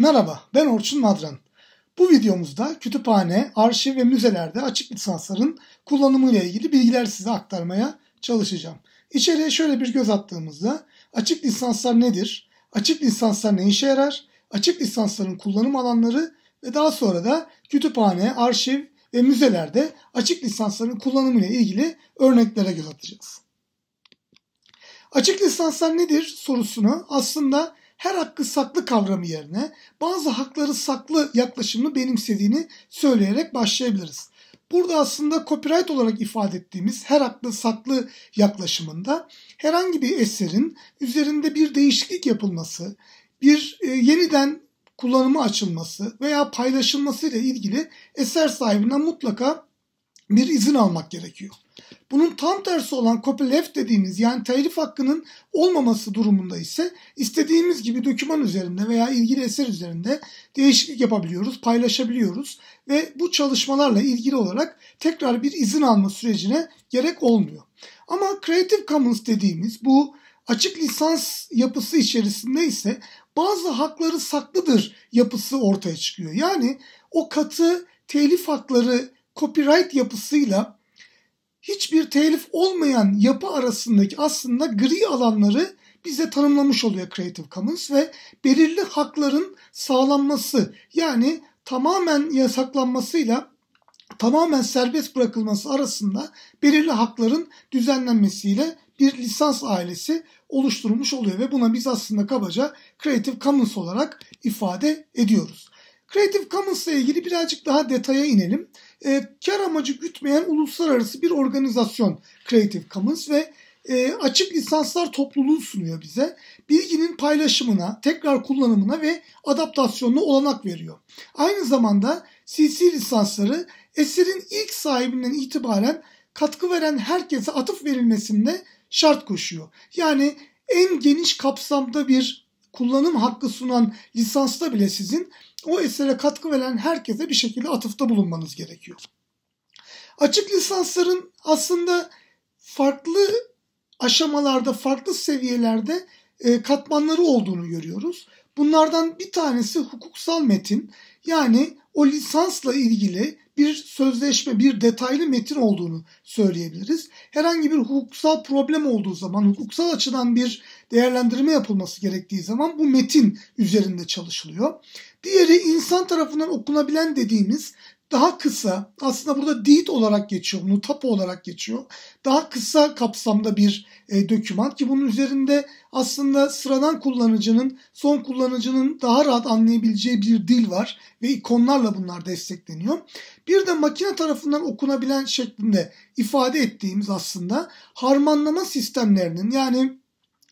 Merhaba, ben Orçun Madran. Bu videomuzda kütüphane, arşiv ve müzelerde açık lisansların kullanımıyla ilgili bilgiler size aktarmaya çalışacağım. İçeriye şöyle bir göz attığımızda açık lisanslar nedir, açık lisanslar ne işe yarar, açık lisansların kullanım alanları ve daha sonra da kütüphane, arşiv ve müzelerde açık lisansların kullanımıyla ilgili örneklere göz atacağız. Açık lisanslar nedir sorusunu aslında her hakkı saklı kavramı yerine bazı hakları saklı yaklaşımını benimsediğini söyleyerek başlayabiliriz. Burada aslında copyright olarak ifade ettiğimiz her hakkı saklı yaklaşımında herhangi bir eserin üzerinde bir değişiklik yapılması, bir e, yeniden kullanımı açılması veya paylaşılması ile ilgili eser sahibinden mutlaka bir izin almak gerekiyor. Bunun tam tersi olan copyleft dediğimiz yani telif hakkının olmaması durumunda ise istediğimiz gibi doküman üzerinde veya ilgili eser üzerinde değişiklik yapabiliyoruz, paylaşabiliyoruz ve bu çalışmalarla ilgili olarak tekrar bir izin alma sürecine gerek olmuyor. Ama Creative Commons dediğimiz bu açık lisans yapısı içerisinde ise bazı hakları saklıdır yapısı ortaya çıkıyor. Yani o katı telif hakları copyright yapısıyla hiçbir telif olmayan yapı arasındaki aslında gri alanları bize tanımlamış oluyor Creative Commons ve belirli hakların sağlanması yani tamamen yasaklanmasıyla tamamen serbest bırakılması arasında belirli hakların düzenlenmesiyle bir lisans ailesi oluşturulmuş oluyor ve buna biz aslında kabaca Creative Commons olarak ifade ediyoruz. Creative Commons ile ilgili birazcık daha detaya inelim. E, kar amacı gütmeyen uluslararası bir organizasyon Creative Commons ve e, açık lisanslar topluluğu sunuyor bize. Bilginin paylaşımına, tekrar kullanımına ve adaptasyonuna olanak veriyor. Aynı zamanda CC lisansları eserin ilk sahibinden itibaren katkı veren herkese atıf verilmesinde şart koşuyor. Yani en geniş kapsamda bir kullanım hakkı sunan lisansta bile sizin o esere katkı veren herkese bir şekilde atıfta bulunmanız gerekiyor. Açık lisansların aslında farklı aşamalarda, farklı seviyelerde e, katmanları olduğunu görüyoruz. Bunlardan bir tanesi hukuksal metin. Yani o lisansla ilgili bir sözleşme, bir detaylı metin olduğunu söyleyebiliriz. Herhangi bir hukuksal problem olduğu zaman, hukuksal açıdan bir değerlendirme yapılması gerektiği zaman bu metin üzerinde çalışılıyor. Diğeri insan tarafından okunabilen dediğimiz daha kısa aslında burada deed olarak geçiyor bunu tapu olarak geçiyor. Daha kısa kapsamda bir e, döküman ki bunun üzerinde aslında sıradan kullanıcının son kullanıcının daha rahat anlayabileceği bir dil var ve ikonlarla bunlar destekleniyor. Bir de makine tarafından okunabilen şeklinde ifade ettiğimiz aslında harmanlama sistemlerinin yani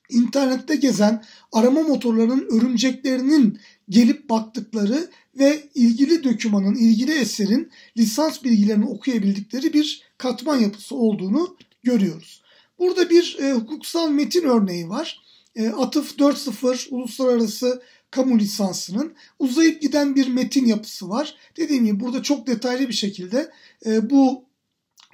internette gezen arama motorlarının örümceklerinin gelip baktıkları ve ilgili dökümanın, ilgili eserin lisans bilgilerini okuyabildikleri bir katman yapısı olduğunu görüyoruz. Burada bir e, hukuksal metin örneği var. E, Atıf 4.0 uluslararası kamu lisansının uzayıp giden bir metin yapısı var. Dediğim gibi burada çok detaylı bir şekilde e, bu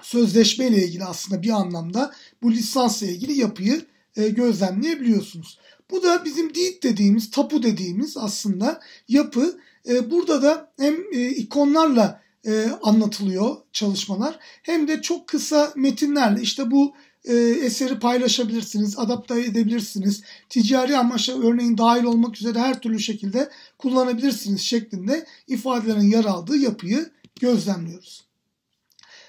sözleşmeyle ilgili aslında bir anlamda bu lisansla ilgili yapıyı e, gözlemleyebiliyorsunuz. Bu da bizim deed dediğimiz, tapu dediğimiz aslında yapı. E, burada da hem e, ikonlarla e, anlatılıyor çalışmalar hem de çok kısa metinlerle işte bu e, eseri paylaşabilirsiniz, adapte edebilirsiniz. Ticari amaçla örneğin dahil olmak üzere her türlü şekilde kullanabilirsiniz şeklinde ifadelerin yer aldığı yapıyı gözlemliyoruz.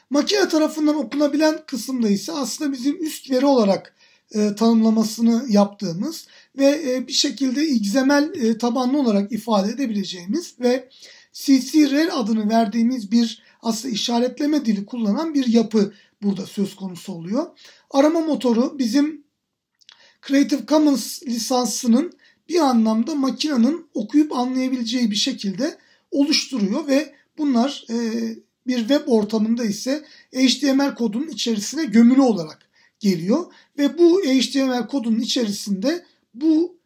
Makine tarafından okunabilen kısımda ise aslında bizim üst veri olarak e, tanımlamasını yaptığımız ve e, bir şekilde XML e, tabanlı olarak ifade edebileceğimiz ve CC-REL adını verdiğimiz bir aslında işaretleme dili kullanan bir yapı burada söz konusu oluyor. Arama motoru bizim Creative Commons lisansının bir anlamda makinenin okuyup anlayabileceği bir şekilde oluşturuyor ve bunlar e, bir web ortamında ise HTML kodunun içerisine gömülü olarak geliyor ve bu HTML kodunun içerisinde bu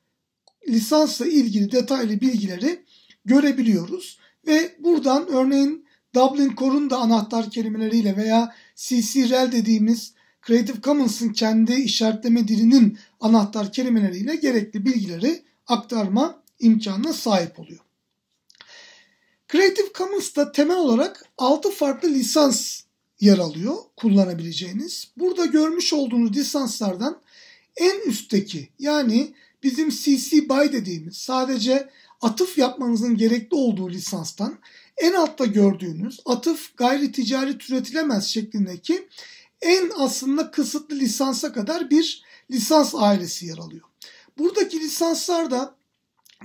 lisansla ilgili detaylı bilgileri görebiliyoruz. Ve buradan örneğin Dublin Core'un da anahtar kelimeleriyle veya CC rel dediğimiz Creative Commons'ın kendi işaretleme dilinin anahtar kelimeleriyle gerekli bilgileri aktarma imkanına sahip oluyor. Creative Commons'ta temel olarak 6 farklı lisans yer alıyor kullanabileceğiniz. Burada görmüş olduğunuz lisanslardan en üstteki yani bizim CC BY dediğimiz sadece atıf yapmanızın gerekli olduğu lisanstan en altta gördüğünüz atıf gayri ticari türetilemez şeklindeki en aslında kısıtlı lisansa kadar bir lisans ailesi yer alıyor. Buradaki lisanslarda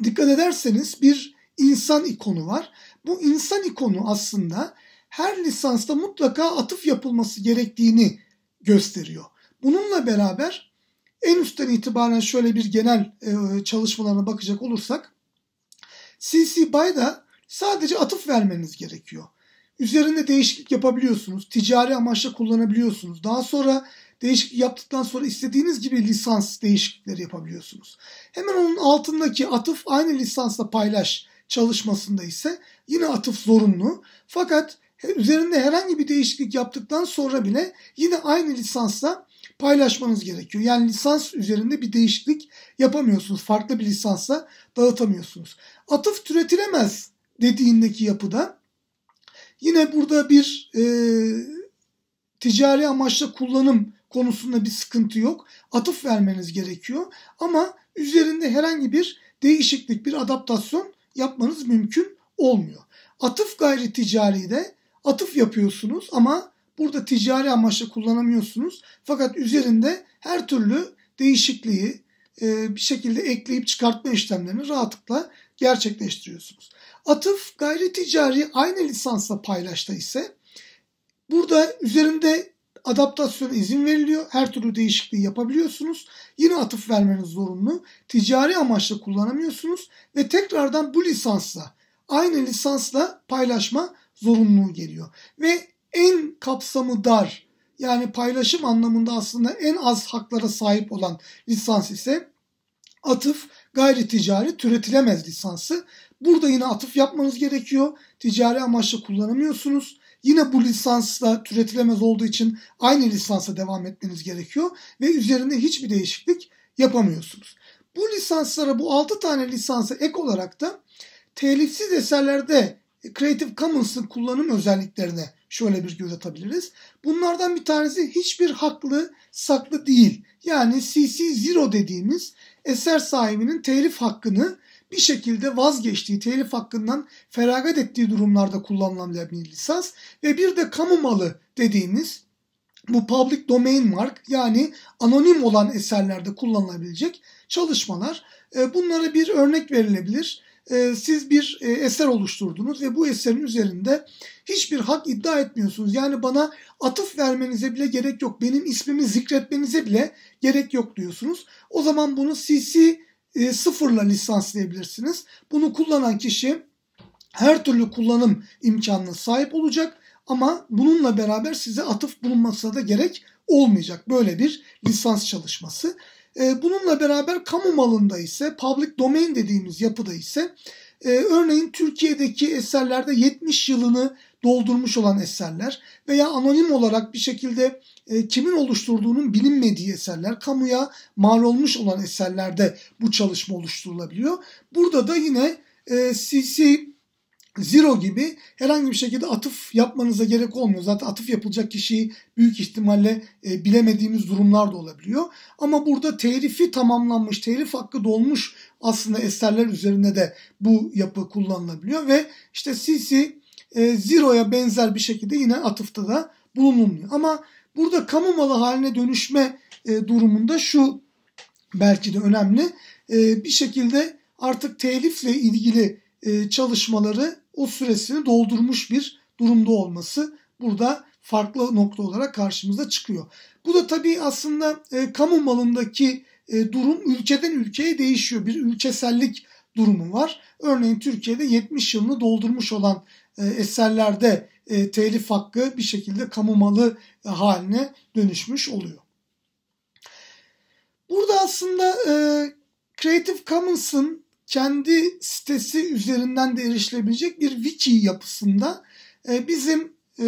dikkat ederseniz bir insan ikonu var. Bu insan ikonu aslında her lisansta mutlaka atıf yapılması gerektiğini gösteriyor. Bununla beraber en üstten itibaren şöyle bir genel e, çalışmalarına bakacak olursak CC BY'da sadece atıf vermeniz gerekiyor. Üzerinde değişiklik yapabiliyorsunuz. Ticari amaçla kullanabiliyorsunuz. Daha sonra değişiklik yaptıktan sonra istediğiniz gibi lisans değişiklikleri yapabiliyorsunuz. Hemen onun altındaki atıf aynı lisansla paylaş çalışmasında ise yine atıf zorunlu. Fakat üzerinde herhangi bir değişiklik yaptıktan sonra bile yine aynı lisansla paylaşmanız gerekiyor. Yani lisans üzerinde bir değişiklik yapamıyorsunuz. Farklı bir lisansa dağıtamıyorsunuz. Atıf türetilemez dediğindeki yapıda yine burada bir e, ticari amaçla kullanım konusunda bir sıkıntı yok. Atıf vermeniz gerekiyor ama üzerinde herhangi bir değişiklik, bir adaptasyon yapmanız mümkün olmuyor. Atıf gayri ticari de atıf yapıyorsunuz ama Burada ticari amaçla kullanamıyorsunuz. Fakat üzerinde her türlü değişikliği e, bir şekilde ekleyip çıkartma işlemlerini rahatlıkla gerçekleştiriyorsunuz. Atıf gayri ticari aynı lisansla paylaşta ise burada üzerinde adaptasyona izin veriliyor. Her türlü değişikliği yapabiliyorsunuz. Yine atıf vermeniz zorunlu. Ticari amaçla kullanamıyorsunuz ve tekrardan bu lisansla aynı lisansla paylaşma zorunluluğu geliyor. Ve kapsamı dar yani paylaşım anlamında aslında en az haklara sahip olan lisans ise atıf gayri ticari türetilemez lisansı. Burada yine atıf yapmanız gerekiyor. Ticari amaçla kullanamıyorsunuz. Yine bu lisansla türetilemez olduğu için aynı lisansa devam etmeniz gerekiyor ve üzerinde hiçbir değişiklik yapamıyorsunuz. Bu lisanslara bu 6 tane lisansa ek olarak da telifsiz eserlerde Creative Commons'ın kullanım özelliklerine şöyle bir göz atabiliriz. Bunlardan bir tanesi hiçbir haklı saklı değil. Yani CC zero dediğimiz eser sahibinin telif hakkını bir şekilde vazgeçtiği, telif hakkından feragat ettiği durumlarda kullanılan bir lisans ve bir de kamu malı dediğimiz bu public domain mark yani anonim olan eserlerde kullanılabilecek çalışmalar. E, bunlara bir örnek verilebilir. Ee, siz bir e, eser oluşturdunuz ve bu eserin üzerinde hiçbir hak iddia etmiyorsunuz. Yani bana atıf vermenize bile gerek yok. Benim ismimi zikretmenize bile gerek yok diyorsunuz. O zaman bunu CC e, sıfırla lisanslayabilirsiniz. Bunu kullanan kişi her türlü kullanım imkanına sahip olacak ama bununla beraber size atıf bulunmasına da gerek olmayacak. Böyle bir lisans çalışması. Ee, bununla beraber kamu malında ise public domain dediğimiz yapıda ise e, örneğin Türkiye'deki eserlerde 70 yılını doldurmuş olan eserler veya anonim olarak bir şekilde e, kimin oluşturduğunun bilinmediği eserler, kamuya mal olmuş olan eserlerde bu çalışma oluşturulabiliyor. Burada da yine CC e, Zero gibi herhangi bir şekilde atıf yapmanıza gerek olmuyor. Zaten atıf yapılacak kişiyi büyük ihtimalle e, bilemediğimiz durumlar da olabiliyor. Ama burada terifi tamamlanmış, terif hakkı dolmuş aslında eserler üzerinde de bu yapı kullanılabiliyor. Ve işte CC e, Zero'ya benzer bir şekilde yine atıfta da bulunulmuyor. Ama burada kamu malı haline dönüşme e, durumunda şu belki de önemli. E, bir şekilde artık telifle ilgili e, çalışmaları o süresini doldurmuş bir durumda olması burada farklı nokta olarak karşımıza çıkıyor. Bu da tabii aslında e, kamu malındaki e, durum ülkeden ülkeye değişiyor. Bir ülkesellik durumu var. Örneğin Türkiye'de 70 yılını doldurmuş olan e, eserlerde e, telif hakkı bir şekilde kamu malı e, haline dönüşmüş oluyor. Burada aslında e, Creative Commons'ın kendi sitesi üzerinden de erişilebilecek bir wiki yapısında e, bizim e,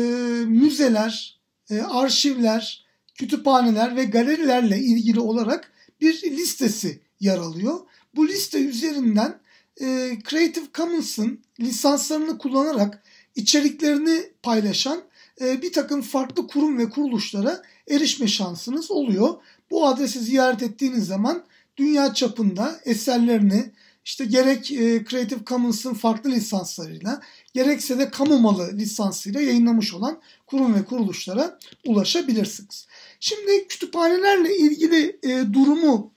müzeler, e, arşivler, kütüphaneler ve galerilerle ilgili olarak bir listesi yer alıyor. Bu liste üzerinden e, Creative Commons'ın lisanslarını kullanarak içeriklerini paylaşan e, bir takım farklı kurum ve kuruluşlara erişme şansınız oluyor. Bu adresi ziyaret ettiğiniz zaman dünya çapında eserlerini, işte gerek e, Creative Commons'ın farklı lisanslarıyla gerekse de kamu malı lisansıyla yayınlamış olan kurum ve kuruluşlara ulaşabilirsiniz. Şimdi kütüphanelerle ilgili e, durumu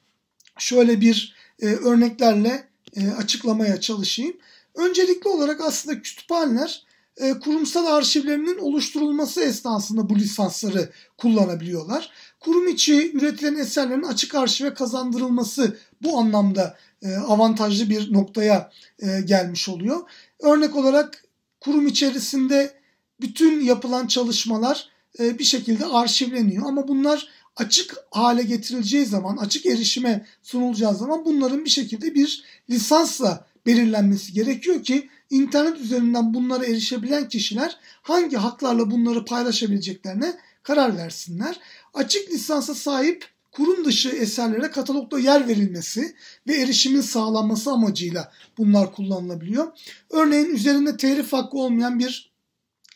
şöyle bir e, örneklerle e, açıklamaya çalışayım. Öncelikli olarak aslında kütüphaneler e, kurumsal arşivlerinin oluşturulması esnasında bu lisansları kullanabiliyorlar. Kurum içi üretilen eserlerin açık arşive kazandırılması bu anlamda e, avantajlı bir noktaya e, gelmiş oluyor. Örnek olarak kurum içerisinde bütün yapılan çalışmalar e, bir şekilde arşivleniyor ama bunlar açık hale getirileceği zaman, açık erişime sunulacağı zaman bunların bir şekilde bir lisansla belirlenmesi gerekiyor ki internet üzerinden bunlara erişebilen kişiler hangi haklarla bunları paylaşabileceklerine karar versinler. Açık lisansa sahip kurum dışı eserlere katalogda yer verilmesi ve erişimin sağlanması amacıyla bunlar kullanılabiliyor. Örneğin üzerinde telif hakkı olmayan bir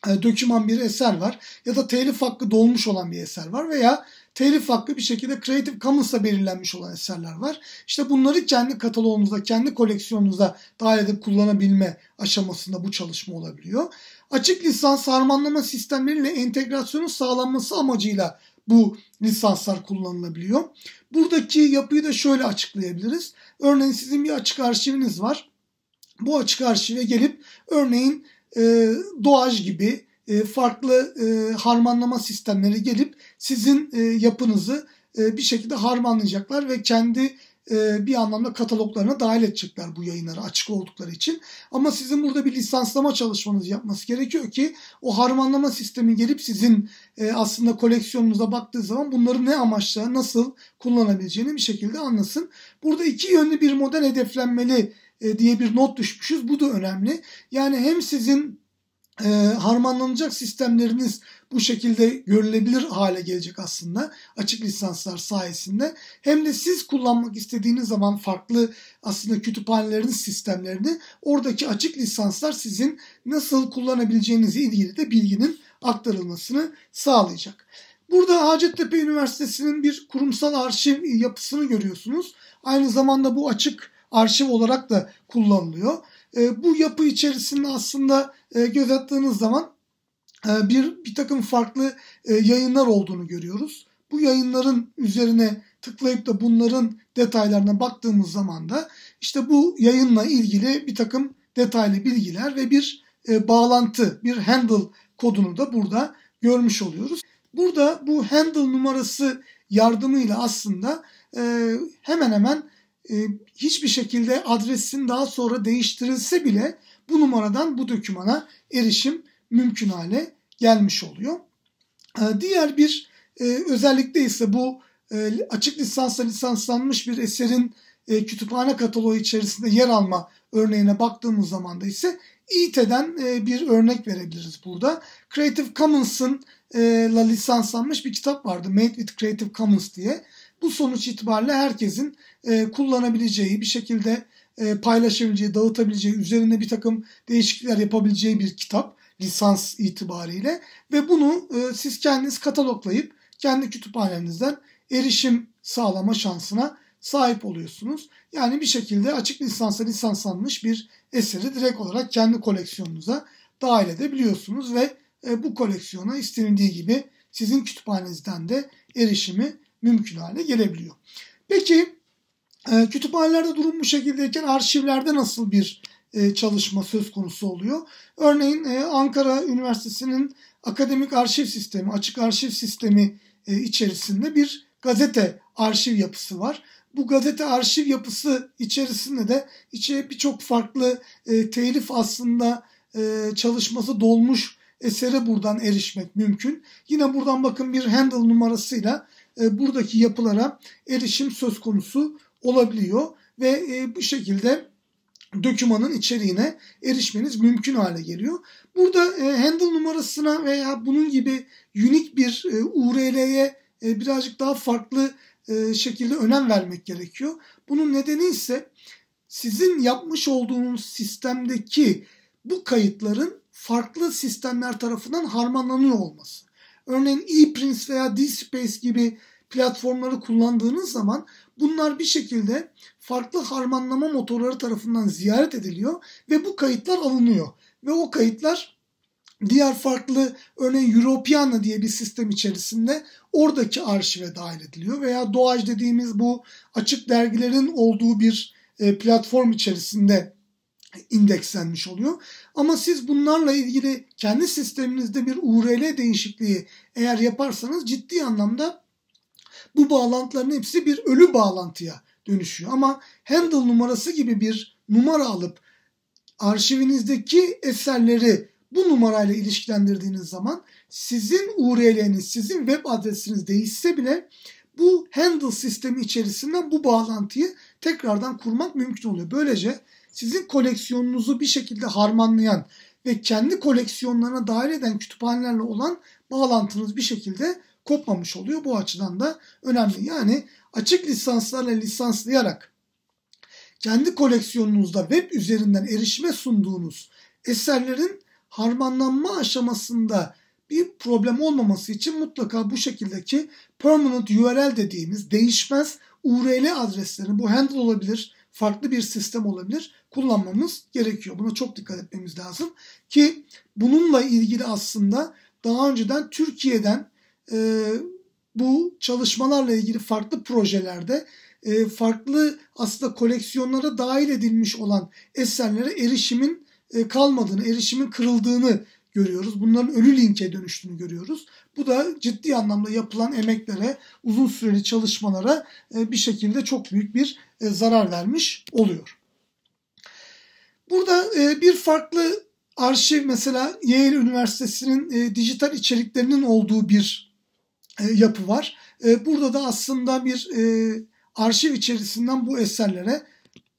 e, döküman bir eser var ya da telif hakkı dolmuş olan bir eser var veya telif hakkı bir şekilde Creative Commons'la belirlenmiş olan eserler var. İşte bunları kendi kataloğunuzda, kendi koleksiyonunuza dahil edip kullanabilme aşamasında bu çalışma olabiliyor. Açık lisans harmanlama sistemleriyle entegrasyonun sağlanması amacıyla bu lisanslar kullanılabiliyor. Buradaki yapıyı da şöyle açıklayabiliriz. Örneğin sizin bir açık arşiviniz var. Bu açık arşive gelip örneğin e, Doğaç gibi e, farklı e, harmanlama sistemleri gelip sizin e, yapınızı e, bir şekilde harmanlayacaklar ve kendi e, bir anlamda kataloglarına dahil edecekler bu yayınları açık oldukları için. Ama sizin burada bir lisanslama çalışmanız yapması gerekiyor ki o harmanlama sistemi gelip sizin e, aslında koleksiyonunuza baktığı zaman bunları ne amaçla nasıl kullanabileceğini bir şekilde anlasın. Burada iki yönlü bir model hedeflenmeli e, diye bir not düşmüşüz. Bu da önemli. Yani hem sizin harmanlanacak sistemleriniz bu şekilde görülebilir hale gelecek aslında açık lisanslar sayesinde. Hem de siz kullanmak istediğiniz zaman farklı aslında kütüphanelerin sistemlerini oradaki açık lisanslar sizin nasıl kullanabileceğinizle ilgili de bilginin aktarılmasını sağlayacak. Burada Hacettepe Üniversitesi'nin bir kurumsal arşiv yapısını görüyorsunuz. Aynı zamanda bu açık arşiv olarak da kullanılıyor. E, bu yapı içerisinde aslında e, göz attığınız zaman ee, bir, bir takım farklı e, yayınlar olduğunu görüyoruz. Bu yayınların üzerine tıklayıp da bunların detaylarına baktığımız zaman da işte bu yayınla ilgili bir takım detaylı bilgiler ve bir e, bağlantı, bir handle kodunu da burada görmüş oluyoruz. Burada bu handle numarası yardımıyla aslında e, hemen hemen hiçbir şekilde adresin daha sonra değiştirilse bile bu numaradan bu dokümana erişim mümkün hale gelmiş oluyor. Ee, diğer bir e, özellikle ise bu e, açık lisansla lisanslanmış bir eserin e, kütüphane kataloğu içerisinde yer alma örneğine baktığımız zaman da ise İT'den bir örnek verebiliriz burada. Creative Commons'ın la lisanslanmış bir kitap vardı. Made with Creative Commons diye. Bu sonuç itibariyle herkesin kullanabileceği bir şekilde paylaşabileceği, dağıtabileceği, üzerinde bir takım değişiklikler yapabileceği bir kitap lisans itibariyle ve bunu e, siz kendiniz kataloglayıp kendi kütüphanenizden erişim sağlama şansına sahip oluyorsunuz. Yani bir şekilde açık lisansa lisanslanmış bir eseri direkt olarak kendi koleksiyonunuza dahil edebiliyorsunuz ve e, bu koleksiyona istenildiği gibi sizin kütüphanenizden de erişimi mümkün hale gelebiliyor. Peki e, kütüphanelerde durum bu şekildeyken arşivlerde nasıl bir e, çalışma söz konusu oluyor. Örneğin e, Ankara Üniversitesi'nin akademik arşiv sistemi, açık arşiv sistemi e, içerisinde bir gazete arşiv yapısı var. Bu gazete arşiv yapısı içerisinde de içe birçok farklı telif aslında çalışması dolmuş esere buradan erişmek mümkün. Yine buradan bakın bir handle numarasıyla buradaki yapılara erişim söz konusu olabiliyor ve bu şekilde dökümanın içeriğine erişmeniz mümkün hale geliyor. Burada e, handle numarasına veya bunun gibi unik bir e, URL'ye e, birazcık daha farklı e, şekilde önem vermek gerekiyor. Bunun nedeni ise sizin yapmış olduğunuz sistemdeki bu kayıtların farklı sistemler tarafından harmanlanıyor olması. Örneğin ePrints veya DSpace gibi platformları kullandığınız zaman bunlar bir şekilde farklı harmanlama motorları tarafından ziyaret ediliyor ve bu kayıtlar alınıyor. Ve o kayıtlar diğer farklı örneğin Europeana diye bir sistem içerisinde oradaki arşive dahil ediliyor veya Doğaç dediğimiz bu açık dergilerin olduğu bir e, platform içerisinde indekslenmiş oluyor. Ama siz bunlarla ilgili kendi sisteminizde bir URL değişikliği eğer yaparsanız ciddi anlamda bu bağlantıların hepsi bir ölü bağlantıya dönüşüyor. Ama handle numarası gibi bir numara alıp arşivinizdeki eserleri bu numarayla ilişkilendirdiğiniz zaman sizin URL'niz, sizin web adresiniz değişse bile bu handle sistemi içerisinden bu bağlantıyı tekrardan kurmak mümkün oluyor. Böylece sizin koleksiyonunuzu bir şekilde harmanlayan ve kendi koleksiyonlarına dahil eden kütüphanelerle olan bağlantınız bir şekilde kopmamış oluyor. Bu açıdan da önemli. Yani açık lisanslarla lisanslayarak kendi koleksiyonunuzda web üzerinden erişime sunduğunuz eserlerin harmanlanma aşamasında bir problem olmaması için mutlaka bu şekildeki permanent URL dediğimiz değişmez URL adreslerini bu handle olabilir, farklı bir sistem olabilir kullanmamız gerekiyor. Buna çok dikkat etmemiz lazım ki bununla ilgili aslında daha önceden Türkiye'den ee, bu çalışmalarla ilgili farklı projelerde e, farklı aslında koleksiyonlara dahil edilmiş olan eserlere erişimin e, kalmadığını, erişimin kırıldığını görüyoruz. Bunların ölü linke dönüştüğünü görüyoruz. Bu da ciddi anlamda yapılan emeklere, uzun süreli çalışmalara e, bir şekilde çok büyük bir zarar vermiş oluyor. Burada bir farklı arşiv mesela Yale Üniversitesi'nin dijital içeriklerinin olduğu bir e, yapı var. E, burada da aslında bir e, arşiv içerisinden bu eserlere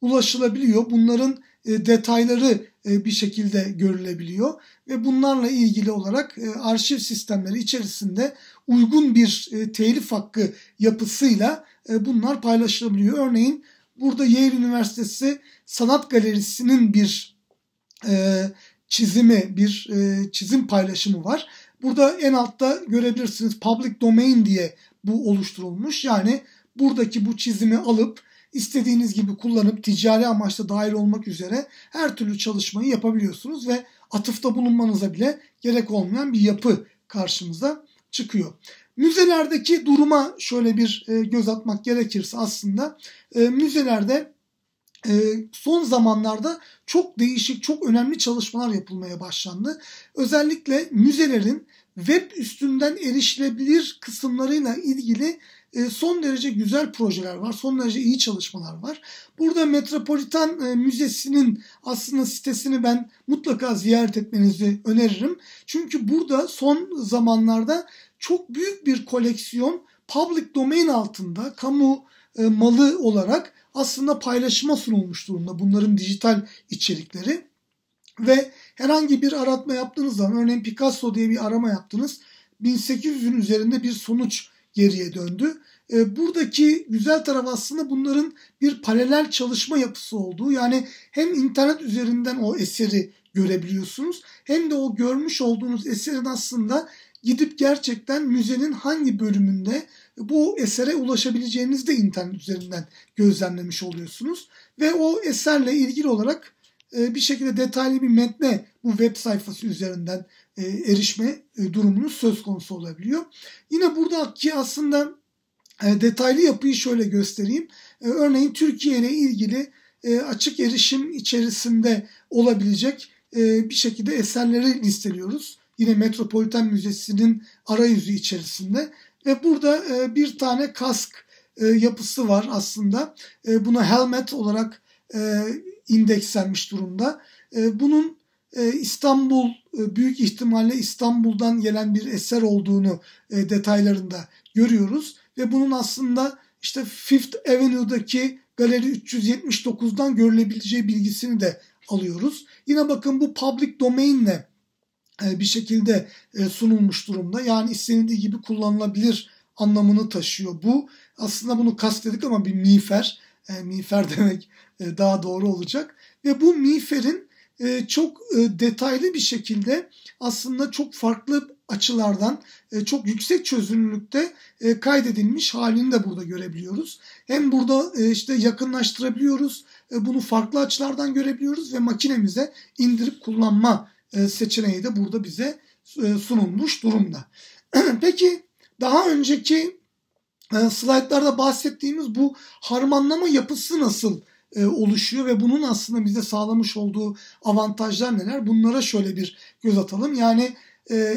ulaşılabiliyor. Bunların detayları bir şekilde görülebiliyor ve bunlarla ilgili olarak arşiv sistemleri içerisinde uygun bir telif hakkı yapısıyla bunlar paylaşılabiliyor. Örneğin burada Yale Üniversitesi Sanat Galerisi'nin bir çizimi, bir çizim paylaşımı var Burada en altta görebilirsiniz public domain diye bu oluşturulmuş. Yani buradaki bu çizimi alıp istediğiniz gibi kullanıp ticari amaçta dahil olmak üzere her türlü çalışmayı yapabiliyorsunuz ve atıfta bulunmanıza bile gerek olmayan bir yapı karşımıza çıkıyor. Müzelerdeki duruma şöyle bir e, göz atmak gerekirse aslında e, müzelerde e, son zamanlarda çok değişik, çok önemli çalışmalar yapılmaya başlandı. Özellikle müzelerin web üstünden erişilebilir kısımlarıyla ilgili e, son derece güzel projeler var. Son derece iyi çalışmalar var. Burada Metropolitan e, Müzesi'nin aslında sitesini ben mutlaka ziyaret etmenizi öneririm. Çünkü burada son zamanlarda çok büyük bir koleksiyon public domain altında kamu e, malı olarak aslında paylaşıma sunulmuş durumda bunların dijital içerikleri. Ve herhangi bir aratma yaptığınız zaman örneğin Picasso diye bir arama yaptınız. 1800'ün üzerinde bir sonuç geriye döndü. E, buradaki güzel taraf aslında bunların bir paralel çalışma yapısı olduğu. Yani hem internet üzerinden o eseri görebiliyorsunuz hem de o görmüş olduğunuz eserin aslında gidip gerçekten müzenin hangi bölümünde bu esere ulaşabileceğinizi de internet üzerinden gözlemlemiş oluyorsunuz. Ve o eserle ilgili olarak e, bir şekilde detaylı bir metne bu web sayfası üzerinden e, erişme e, durumunuz söz konusu olabiliyor. Yine buradaki aslında detaylı yapıyı şöyle göstereyim. Örneğin Türkiye ile ilgili açık erişim içerisinde olabilecek bir şekilde eserleri listeliyoruz yine Metropolitan Müzesi'nin arayüzü içerisinde. Ve burada e, bir tane kask e, yapısı var aslında. E, buna helmet olarak e, indekslenmiş durumda. bunun İstanbul büyük ihtimalle İstanbul'dan gelen bir eser olduğunu detaylarında görüyoruz. Ve bunun aslında işte Fifth Avenue'daki galeri 379'dan görülebileceği bilgisini de alıyoruz. Yine bakın bu public domainle e, bir şekilde e, sunulmuş durumda. Yani istenildiği gibi kullanılabilir anlamını taşıyor. Bu aslında bunu kastedik ama bir miğfer. E, miğfer demek e, daha doğru olacak. Ve bu miğferin e, çok e, detaylı bir şekilde aslında çok farklı açılardan e, çok yüksek çözünürlükte e, kaydedilmiş halini de burada görebiliyoruz. Hem burada e, işte yakınlaştırabiliyoruz, e, bunu farklı açılardan görebiliyoruz ve makinemize indirip kullanma e, seçeneği de burada bize e, sunulmuş durumda. Peki daha önceki e, slaytlarda bahsettiğimiz bu harmanlama yapısı nasıl oluşuyor ve bunun aslında bize sağlamış olduğu avantajlar neler? Bunlara şöyle bir göz atalım. Yani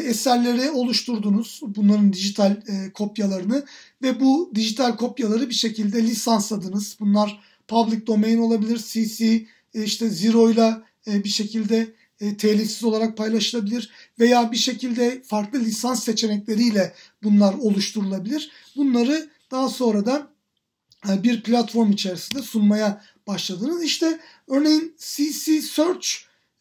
eserleri oluşturdunuz. Bunların dijital kopyalarını ve bu dijital kopyaları bir şekilde lisansladınız. Bunlar public domain olabilir, CC işte zero ile bir şekilde e, telifsiz olarak paylaşılabilir veya bir şekilde farklı lisans seçenekleriyle bunlar oluşturulabilir. Bunları daha sonradan e, bir platform içerisinde sunmaya başladınız. İşte örneğin CC Search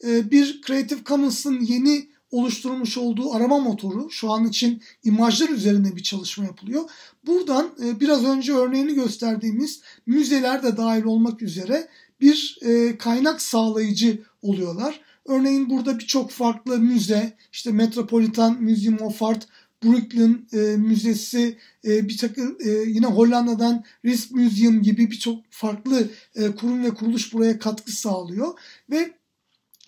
e, bir Creative Commons'ın yeni oluşturmuş olduğu arama motoru şu an için imajlar üzerinde bir çalışma yapılıyor. Buradan e, biraz önce örneğini gösterdiğimiz müzeler de dahil olmak üzere bir e, kaynak sağlayıcı oluyorlar. Örneğin burada birçok farklı müze, işte Metropolitan Museum of Art, Brooklyn e, Müzesi, e, bir takım e, yine Hollanda'dan Risk Museum gibi birçok farklı e, kurum ve kuruluş buraya katkı sağlıyor ve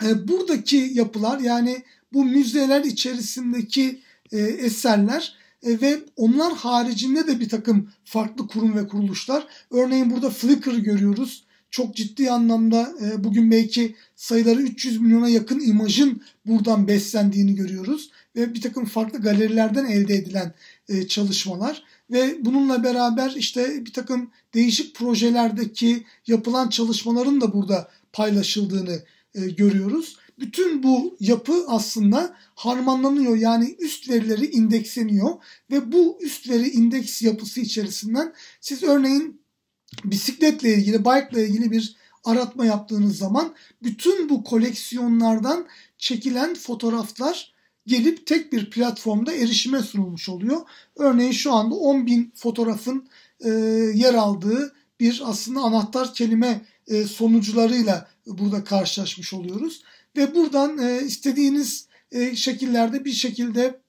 e, buradaki yapılar yani bu müzeler içerisindeki e, eserler e, ve onlar haricinde de bir takım farklı kurum ve kuruluşlar. Örneğin burada Flickr görüyoruz çok ciddi anlamda e, bugün belki sayıları 300 milyona yakın imajın buradan beslendiğini görüyoruz. Ve bir takım farklı galerilerden elde edilen e, çalışmalar ve bununla beraber işte bir takım değişik projelerdeki yapılan çalışmaların da burada paylaşıldığını e, görüyoruz. Bütün bu yapı aslında harmanlanıyor yani üst verileri indeksleniyor ve bu üst veri indeks yapısı içerisinden siz örneğin bisikletle ilgili, bike'la ilgili bir aratma yaptığınız zaman bütün bu koleksiyonlardan çekilen fotoğraflar gelip tek bir platformda erişime sunulmuş oluyor. Örneğin şu anda 10.000 fotoğrafın e, yer aldığı bir aslında anahtar kelime e, sonuçlarıyla burada karşılaşmış oluyoruz. Ve buradan e, istediğiniz e, şekillerde bir şekilde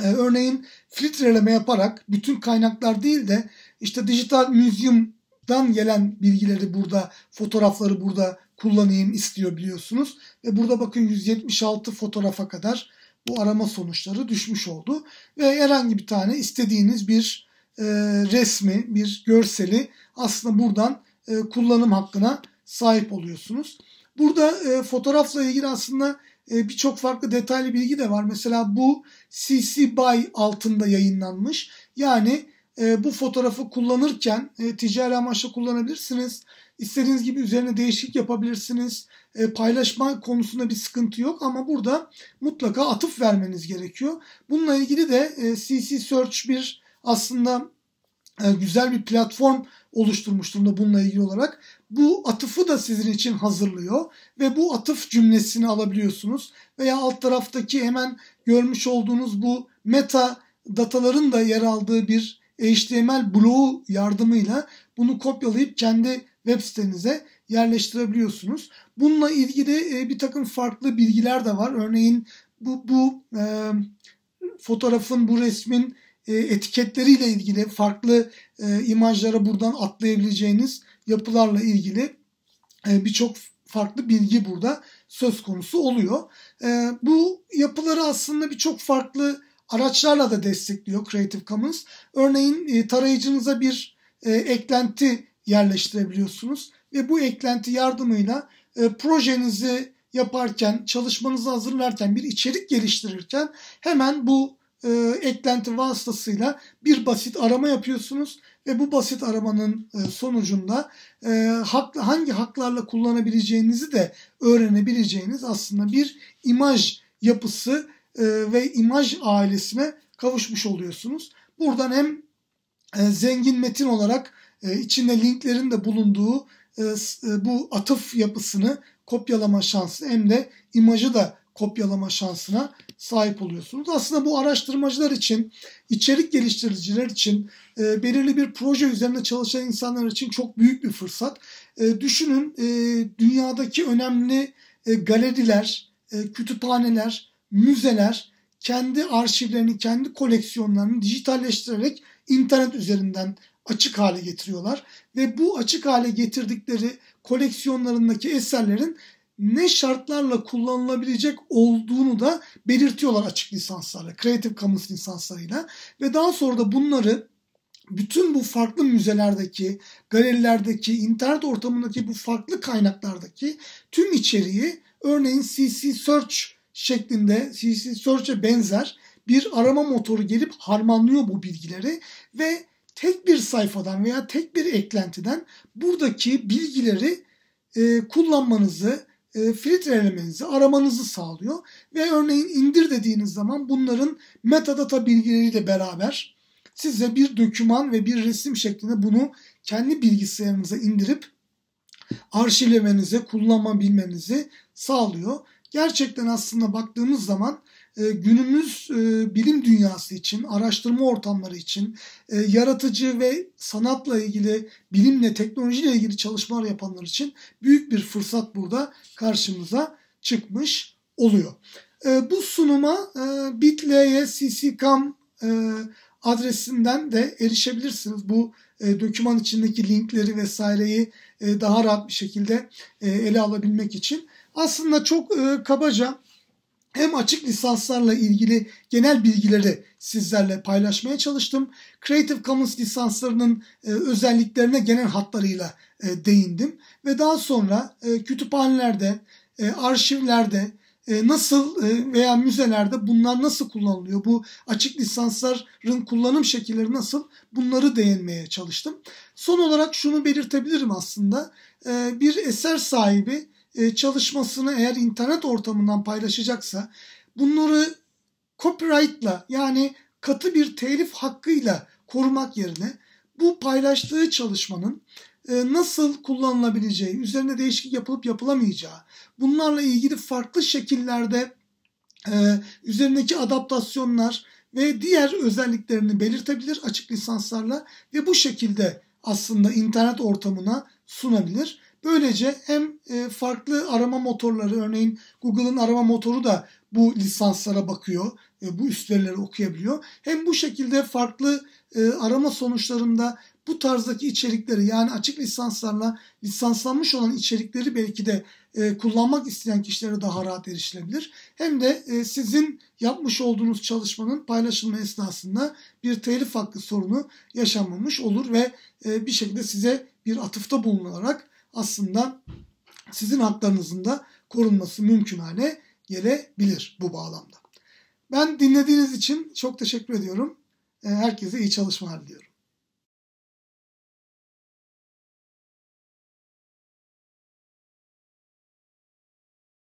e, örneğin filtreleme yaparak bütün kaynaklar değil de işte dijital Museum dan gelen bilgileri burada, fotoğrafları burada kullanayım istiyor biliyorsunuz. Ve burada bakın 176 fotoğrafa kadar bu arama sonuçları düşmüş oldu. Ve herhangi bir tane istediğiniz bir e, resmi, bir görseli aslında buradan e, kullanım hakkına sahip oluyorsunuz. Burada e, fotoğrafla ilgili aslında e, birçok farklı detaylı bilgi de var. Mesela bu CC BY altında yayınlanmış. Yani e, bu fotoğrafı kullanırken e, ticari amaçla kullanabilirsiniz. İstediğiniz gibi üzerine değişiklik yapabilirsiniz. E, paylaşma konusunda bir sıkıntı yok ama burada mutlaka atıf vermeniz gerekiyor. Bununla ilgili de e, CC Search bir aslında e, güzel bir platform oluşturmuş durumda bununla ilgili olarak. Bu atıfı da sizin için hazırlıyor ve bu atıf cümlesini alabiliyorsunuz. Veya alt taraftaki hemen görmüş olduğunuz bu meta dataların da yer aldığı bir HTML bloğu yardımıyla bunu kopyalayıp kendi web sitenize yerleştirebiliyorsunuz. Bununla ilgili e, bir takım farklı bilgiler de var. Örneğin bu, bu e, fotoğrafın, bu resmin e, etiketleriyle ilgili farklı e, imajlara buradan atlayabileceğiniz yapılarla ilgili e, birçok farklı bilgi burada söz konusu oluyor. E, bu yapıları aslında birçok farklı araçlarla da destekliyor Creative Commons. Örneğin e, tarayıcınıza bir e, eklenti yerleştirebiliyorsunuz ve bu eklenti yardımıyla e, projenizi yaparken, çalışmanızı hazırlarken, bir içerik geliştirirken hemen bu eklenti vasıtasıyla bir basit arama yapıyorsunuz ve bu basit aramanın sonucunda hangi haklarla kullanabileceğinizi de öğrenebileceğiniz aslında bir imaj yapısı e, ve imaj ailesine kavuşmuş oluyorsunuz. Buradan hem e, zengin metin olarak e, içinde linklerin de bulunduğu bu atıf yapısını kopyalama şansı hem de imajı da kopyalama şansına sahip oluyorsunuz. Aslında bu araştırmacılar için, içerik geliştiriciler için, belirli bir proje üzerinde çalışan insanlar için çok büyük bir fırsat. düşünün dünyadaki önemli galeriler, kütüphaneler, müzeler kendi arşivlerini, kendi koleksiyonlarını dijitalleştirerek internet üzerinden açık hale getiriyorlar. Ve bu açık hale getirdikleri koleksiyonlarındaki eserlerin ne şartlarla kullanılabilecek olduğunu da belirtiyorlar açık lisanslarla, Creative Commons lisanslarıyla. Ve daha sonra da bunları bütün bu farklı müzelerdeki, galerilerdeki, internet ortamındaki bu farklı kaynaklardaki tüm içeriği örneğin CC Search şeklinde CC Search'e benzer bir arama motoru gelip harmanlıyor bu bilgileri ve tek bir sayfadan veya tek bir eklentiden buradaki bilgileri e, kullanmanızı, e, filtrelemenizi, aramanızı sağlıyor. Ve örneğin indir dediğiniz zaman bunların metadata bilgileriyle beraber size bir döküman ve bir resim şeklinde bunu kendi bilgisayarınıza indirip arşivlemenizi, kullanma bilmenizi sağlıyor gerçekten aslında baktığımız zaman e, günümüz e, bilim dünyası için, araştırma ortamları için e, yaratıcı ve sanatla ilgili, bilimle, teknolojiyle ilgili çalışmalar yapanlar için büyük bir fırsat burada karşımıza çıkmış oluyor. E, bu sunuma e, bit.ly'e e, adresinden de erişebilirsiniz. Bu e, doküman içindeki linkleri vesaireyi e, daha rahat bir şekilde e, ele alabilmek için. Aslında çok e, kabaca hem açık lisanslarla ilgili genel bilgileri sizlerle paylaşmaya çalıştım. Creative Commons lisanslarının e, özelliklerine genel hatlarıyla e, değindim ve daha sonra e, kütüphanelerde, e, arşivlerde e, nasıl e, veya müzelerde bunlar nasıl kullanılıyor? Bu açık lisansların kullanım şekilleri nasıl? Bunları değinmeye çalıştım. Son olarak şunu belirtebilirim aslında. E, bir eser sahibi e, çalışmasını eğer internet ortamından paylaşacaksa bunları copyright'la yani katı bir telif hakkıyla korumak yerine bu paylaştığı çalışmanın e, nasıl kullanılabileceği, üzerine değişiklik yapılıp yapılamayacağı, bunlarla ilgili farklı şekillerde e, üzerindeki adaptasyonlar ve diğer özelliklerini belirtebilir açık lisanslarla ve bu şekilde aslında internet ortamına sunabilir. Böylece hem e, farklı arama motorları örneğin Google'ın arama motoru da bu lisanslara bakıyor. E, bu üst verileri okuyabiliyor. Hem bu şekilde farklı e, arama sonuçlarında bu tarzdaki içerikleri yani açık lisanslarla lisanslanmış olan içerikleri belki de kullanmak isteyen kişilere daha rahat erişilebilir. Hem de sizin yapmış olduğunuz çalışmanın paylaşılma esnasında bir telif hakkı sorunu yaşanmamış olur ve bir şekilde size bir atıfta bulunularak aslında sizin haklarınızın da korunması mümkün hale gelebilir bu bağlamda. Ben dinlediğiniz için çok teşekkür ediyorum. Ee, herkese iyi çalışmalar diliyorum.